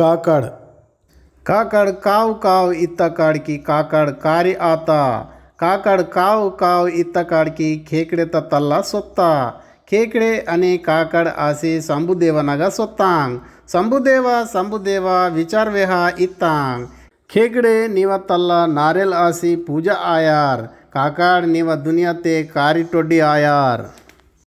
काकड़ काकड़ काव काव इतकाड़ की काकड़ कारी आता काकड़ काव काव इतकाड़ की खेकड़े तल्ला सोता खेकड़े अने काकड़ आसे शंभुदेवनग सोतांग शंभुदेव शंभुदेव विचार विहा इतांग खेकड़े नीव तल्ला नारेल आसी पूजा आयार काकड़ नीव दुनिया ते कारी टोडी आयार